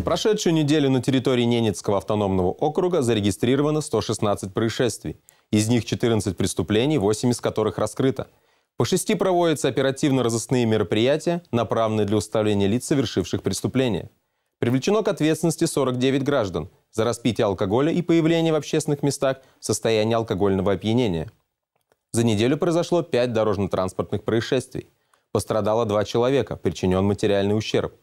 За прошедшую неделю на территории Ненецкого автономного округа зарегистрировано 116 происшествий. Из них 14 преступлений, 8 из которых раскрыто. По шести проводятся оперативно-розыскные мероприятия, направленные для установления лиц, совершивших преступления. Привлечено к ответственности 49 граждан за распитие алкоголя и появление в общественных местах в состоянии алкогольного опьянения. За неделю произошло 5 дорожно-транспортных происшествий. Пострадало 2 человека, причинен материальный ущерб –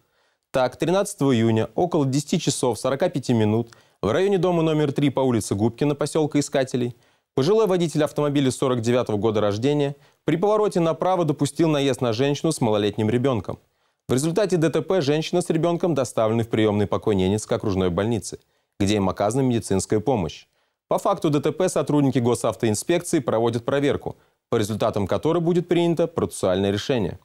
так, 13 июня около 10 часов 45 минут в районе дома номер 3 по улице Губкина, поселка Искателей, пожилой водитель автомобиля 49 -го года рождения при повороте направо допустил наезд на женщину с малолетним ребенком. В результате ДТП женщина с ребенком доставлены в приемный покой Ненецкой окружной больницы, где им оказана медицинская помощь. По факту ДТП сотрудники госавтоинспекции проводят проверку, по результатам которой будет принято процессуальное решение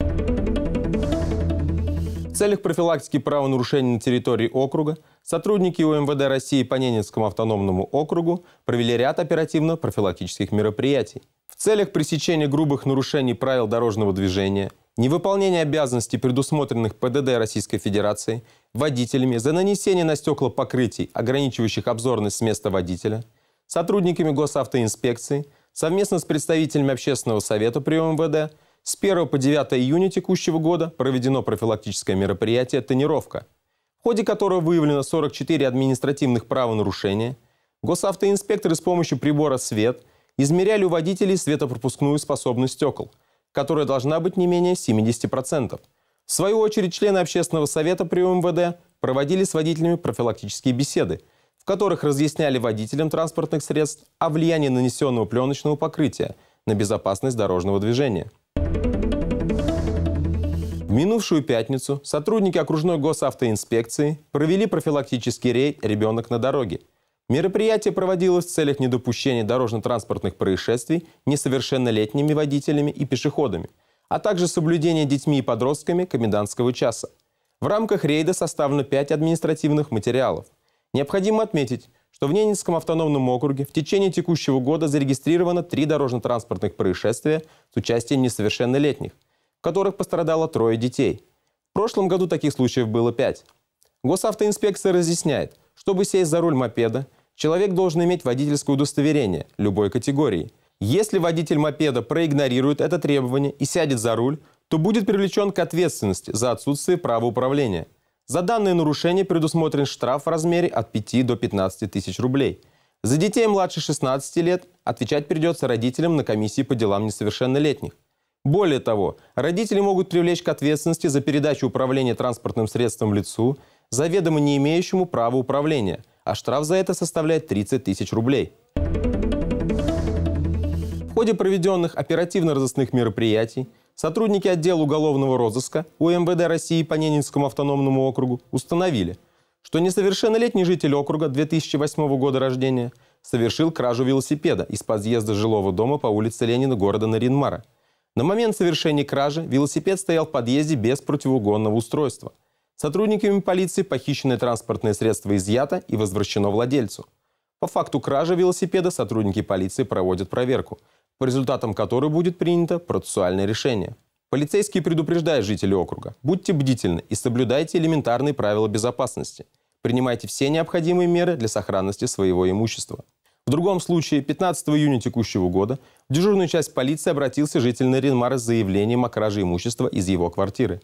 целях профилактики правонарушений на территории округа сотрудники УМВД России по Ненецкому автономному округу провели ряд оперативно-профилактических мероприятий. В целях пресечения грубых нарушений правил дорожного движения, невыполнения обязанностей, предусмотренных ПДД Российской Федерации, водителями за нанесение на стекла покрытий, ограничивающих обзорность с места водителя, сотрудниками госавтоинспекции, совместно с представителями Общественного совета при УМВД – с 1 по 9 июня текущего года проведено профилактическое мероприятие «Тонировка», в ходе которого выявлено 44 административных правонарушения. Госавтоинспекторы с помощью прибора «Свет» измеряли у водителей светопропускную способность стекол, которая должна быть не менее 70%. В свою очередь, члены общественного совета при МВД проводили с водителями профилактические беседы, в которых разъясняли водителям транспортных средств о влиянии нанесенного пленочного покрытия на безопасность дорожного движения. В минувшую пятницу сотрудники окружной госавтоинспекции провели профилактический рейд «Ребенок на дороге». Мероприятие проводилось в целях недопущения дорожно-транспортных происшествий несовершеннолетними водителями и пешеходами, а также соблюдения детьми и подростками комендантского часа. В рамках рейда составлено 5 административных материалов. Необходимо отметить, что в Ненецком автономном округе в течение текущего года зарегистрировано три дорожно-транспортных происшествия с участием несовершеннолетних – которых пострадало трое детей. В прошлом году таких случаев было пять. Госавтоинспекция разъясняет, чтобы сесть за руль мопеда, человек должен иметь водительское удостоверение любой категории. Если водитель мопеда проигнорирует это требование и сядет за руль, то будет привлечен к ответственности за отсутствие права управления. За данное нарушение предусмотрен штраф в размере от 5 до 15 тысяч рублей. За детей младше 16 лет отвечать придется родителям на комиссии по делам несовершеннолетних. Более того, родители могут привлечь к ответственности за передачу управления транспортным средством лицу, заведомо не имеющему права управления, а штраф за это составляет 30 тысяч рублей. В ходе проведенных оперативно-розыскных мероприятий сотрудники отдела уголовного розыска УМВД России по Ненинскому автономному округу установили, что несовершеннолетний житель округа 2008 года рождения совершил кражу велосипеда из подъезда жилого дома по улице Ленина города Наринмара – на момент совершения кражи велосипед стоял в подъезде без противоугонного устройства. Сотрудниками полиции похищенное транспортное средство изъято и возвращено владельцу. По факту кражи велосипеда сотрудники полиции проводят проверку, по результатам которой будет принято процессуальное решение. Полицейские предупреждают жителей округа. Будьте бдительны и соблюдайте элементарные правила безопасности. Принимайте все необходимые меры для сохранности своего имущества другом случае 15 июня текущего года в дежурную часть полиции обратился житель Наринмара с заявлением о краже имущества из его квартиры.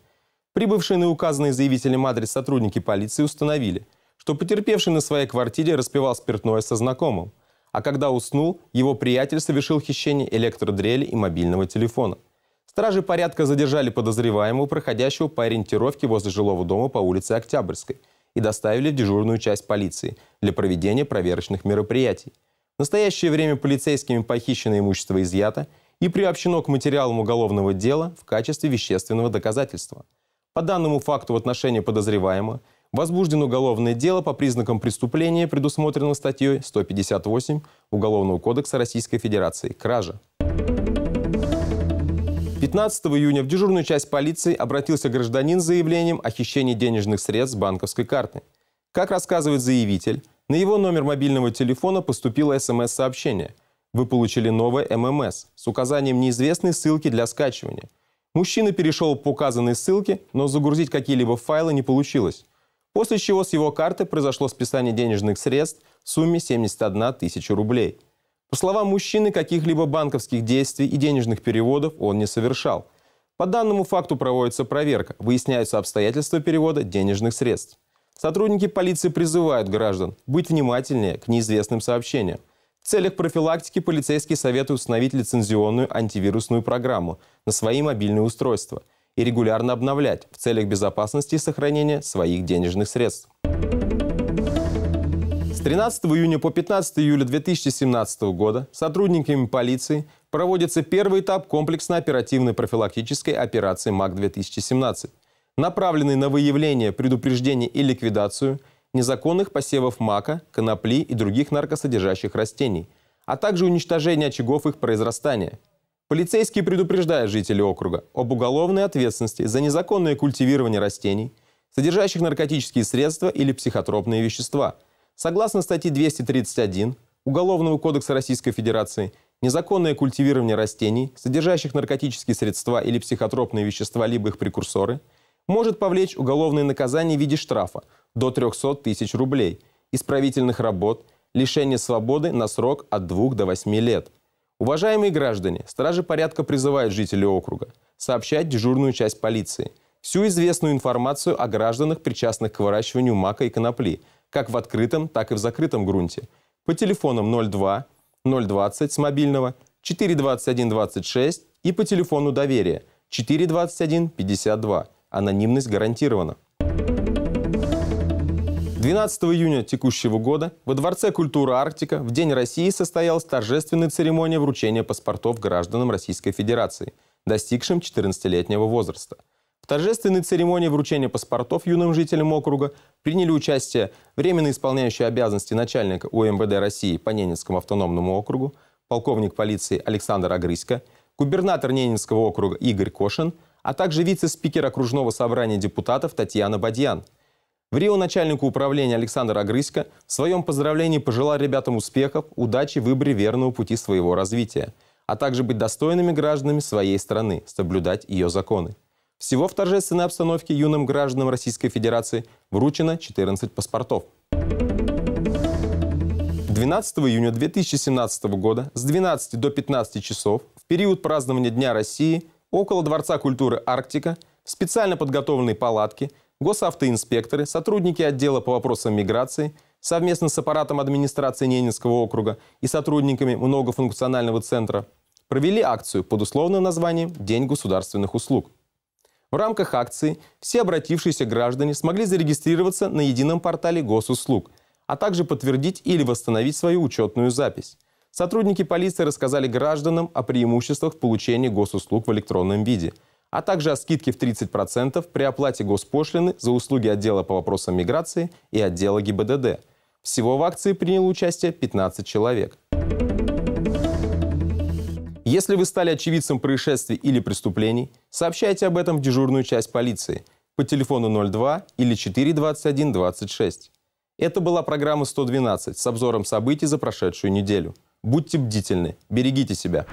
Прибывшие на указанный заявителем адрес сотрудники полиции установили, что потерпевший на своей квартире распивал спиртное со знакомым, а когда уснул, его приятель совершил хищение электродрели и мобильного телефона. Стражи порядка задержали подозреваемого, проходящего по ориентировке возле жилого дома по улице Октябрьской, и доставили в дежурную часть полиции для проведения проверочных мероприятий. В настоящее время полицейскими похищено имущество изъято и приобщено к материалам уголовного дела в качестве вещественного доказательства. По данному факту в отношении подозреваемого возбуждено уголовное дело по признакам преступления, предусмотренного статьей 158 Уголовного кодекса Российской Федерации «Кража». 15 июня в дежурную часть полиции обратился гражданин с заявлением о хищении денежных средств с банковской карты. Как рассказывает заявитель, на его номер мобильного телефона поступило СМС-сообщение. Вы получили новое ММС с указанием неизвестной ссылки для скачивания. Мужчина перешел по указанной ссылке, но загрузить какие-либо файлы не получилось. После чего с его карты произошло списание денежных средств в сумме 71 тысяча рублей. По словам мужчины, каких-либо банковских действий и денежных переводов он не совершал. По данному факту проводится проверка, выясняются обстоятельства перевода денежных средств. Сотрудники полиции призывают граждан быть внимательнее к неизвестным сообщениям. В целях профилактики полицейские советуют установить лицензионную антивирусную программу на свои мобильные устройства и регулярно обновлять в целях безопасности и сохранения своих денежных средств. С 13 июня по 15 июля 2017 года сотрудниками полиции проводится первый этап комплексной оперативной профилактической операции МАК-2017. Направленные на выявление, предупреждение и ликвидацию незаконных посевов мака, конопли и других наркосодержащих растений, а также уничтожение очагов их произрастания. Полицейские предупреждают жителей округа об уголовной ответственности за незаконное культивирование растений, содержащих наркотические средства или психотропные вещества. Согласно статье 231 Уголовного кодекса Российской Федерации, незаконное культивирование растений, содержащих наркотические средства или психотропные вещества либо их прекурсоры – может повлечь уголовное наказание в виде штрафа до 300 тысяч рублей, исправительных работ, лишение свободы на срок от 2 до 8 лет. Уважаемые граждане, стражи порядка призывают жителей округа сообщать дежурную часть полиции всю известную информацию о гражданах, причастных к выращиванию мака и конопли, как в открытом, так и в закрытом грунте, по телефонам 02 020 с мобильного 42126 и по телефону доверия 42152. Анонимность гарантирована. 12 июня текущего года во Дворце культуры Арктика в День России состоялась торжественная церемония вручения паспортов гражданам Российской Федерации, достигшим 14-летнего возраста. В торжественной церемонии вручения паспортов юным жителям округа приняли участие временно исполняющий обязанности начальника УМВД России по Ненецкому автономному округу, полковник полиции Александр Агрысько, губернатор Ненецкого округа Игорь Кошин – а также вице-спикер окружного собрания депутатов Татьяна Бадьян. В Рио начальнику управления Александр Агрысько в своем поздравлении пожелал ребятам успехов, удачи в выборе верного пути своего развития, а также быть достойными гражданами своей страны, соблюдать ее законы. Всего в торжественной обстановке юным гражданам Российской Федерации вручено 14 паспортов. 12 июня 2017 года с 12 до 15 часов в период празднования Дня России – Около Дворца культуры «Арктика» в специально подготовленные палатки, госавтоинспекторы, сотрудники отдела по вопросам миграции – совместно с аппаратом администрации Ненецкого округа и сотрудниками многофункционального центра провели акцию под условным названием «День государственных услуг». В рамках акции все обратившиеся граждане смогли зарегистрироваться на едином портале госуслуг, а также подтвердить или восстановить свою учетную запись. Сотрудники полиции рассказали гражданам о преимуществах получения госуслуг в электронном виде, а также о скидке в 30% при оплате госпошлины за услуги отдела по вопросам миграции и отдела ГИБДД. Всего в акции приняло участие 15 человек. Если вы стали очевидцем происшествий или преступлений, сообщайте об этом в дежурную часть полиции по телефону 02 или 42126. Это была программа «112» с обзором событий за прошедшую неделю – Будьте бдительны, берегите себя.